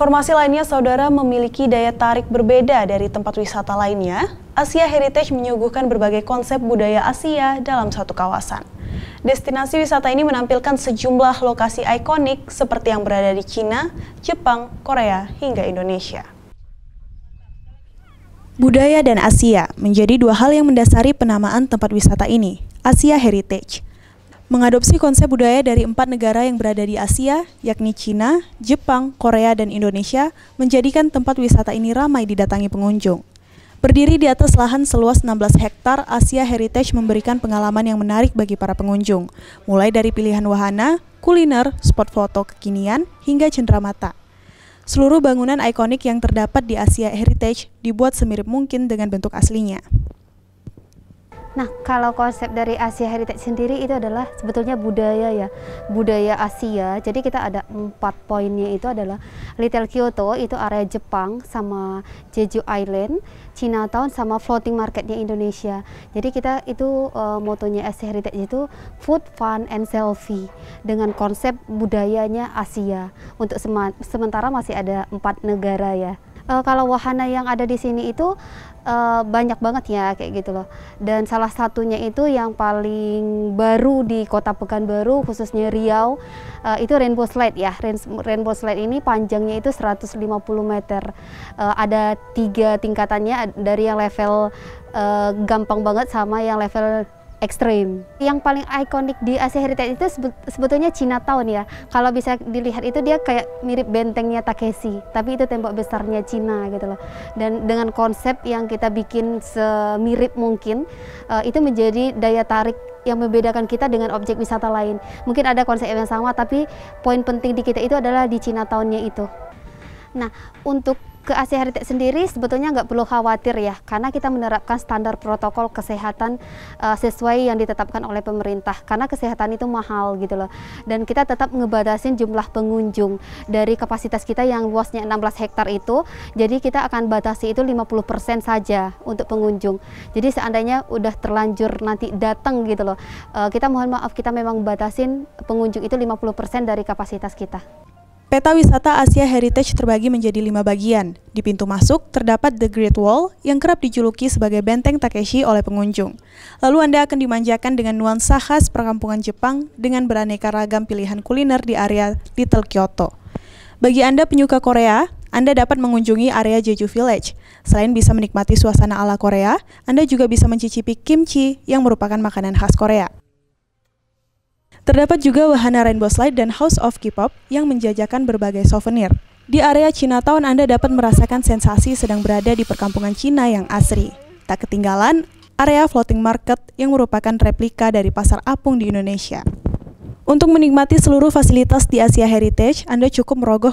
Informasi lainnya, saudara memiliki daya tarik berbeda dari tempat wisata lainnya. Asia Heritage menyuguhkan berbagai konsep budaya Asia dalam satu kawasan. Destinasi wisata ini menampilkan sejumlah lokasi ikonik seperti yang berada di Cina, Jepang, Korea, hingga Indonesia. Budaya dan Asia menjadi dua hal yang mendasari penamaan tempat wisata ini, Asia Heritage mengadopsi konsep budaya dari empat negara yang berada di Asia, yakni Cina, Jepang, Korea, dan Indonesia, menjadikan tempat wisata ini ramai didatangi pengunjung. Berdiri di atas lahan seluas 16 hektar, Asia Heritage memberikan pengalaman yang menarik bagi para pengunjung, mulai dari pilihan wahana, kuliner, spot foto kekinian, hingga cenderamata. Seluruh bangunan ikonik yang terdapat di Asia Heritage dibuat semirip mungkin dengan bentuk aslinya. Nah, kalau konsep dari Asia Heritage sendiri itu adalah sebetulnya budaya ya, budaya Asia. Jadi kita ada empat poinnya itu adalah Little Kyoto itu area Jepang sama Jeju Island, Chinatown sama floating marketnya Indonesia. Jadi kita itu uh, motonya Asia Heritage itu food, fun, and selfie dengan konsep budayanya Asia. Untuk sementara masih ada empat negara ya uh, kalau wahana yang ada di sini itu uh, banyak banget ya kayak gitu loh. Dan salah satunya itu yang paling baru di Kota Pekanbaru khususnya Riau uh, itu Rainbow Slide ya. Rainbow Slide ini panjangnya itu 150 meter. Uh, ada tiga tingkatannya dari yang level uh, gampang banget sama yang level ekstrim. Yang paling ikonik di Asia Heritage itu sebetulnya Chinatown ya. Kalau bisa dilihat itu dia kayak mirip bentengnya Takeshi, tapi itu tembok besarnya Cina gitu loh. Dan dengan konsep yang kita bikin semirip mungkin, eh, itu menjadi daya tarik yang membedakan kita dengan objek wisata lain. Mungkin ada konsep yang sama, tapi poin penting di kita itu adalah di Chinatownnya itu. Nah, untuk ke Asia Heritage sendiri sebetulnya nggak perlu khawatir ya, karena kita menerapkan standar protokol kesehatan uh, sesuai yang ditetapkan oleh pemerintah. Karena kesehatan itu mahal gitu loh. Dan kita tetap ngebatasin jumlah pengunjung dari kapasitas kita yang luasnya 16 hektar itu. Jadi kita akan batasi itu 50% saja untuk pengunjung. Jadi seandainya udah terlanjur nanti datang gitu loh, uh, kita mohon maaf kita memang batasin pengunjung itu 50% dari kapasitas kita. Peta wisata Asia Heritage terbagi menjadi lima bagian. Di pintu masuk terdapat The Great Wall yang kerap dijuluki sebagai benteng Takeshi oleh pengunjung. Lalu Anda akan dimanjakan dengan nuansa khas perkampungan Jepang dengan beraneka ragam pilihan kuliner di area Little Kyoto. Bagi Anda penyuka Korea, anda dapat mengunjungi area Jeju Village. Selain bisa menikmati suasana ala Korea, Anda juga bisa mencicipi kimchi yang merupakan makanan khas Korea. Terdapat juga wahana Rainbow Slide dan House of K-pop yang menjajakan berbagai souvenir. Di area Chinatown, Anda dapat merasakan sensasi sedang berada di perkampungan Cina yang asri. Tak ketinggalan, area floating market yang merupakan replika dari pasar apung di Indonesia. Untuk menikmati seluruh fasilitas di Asia Heritage, Anda cukup merogoh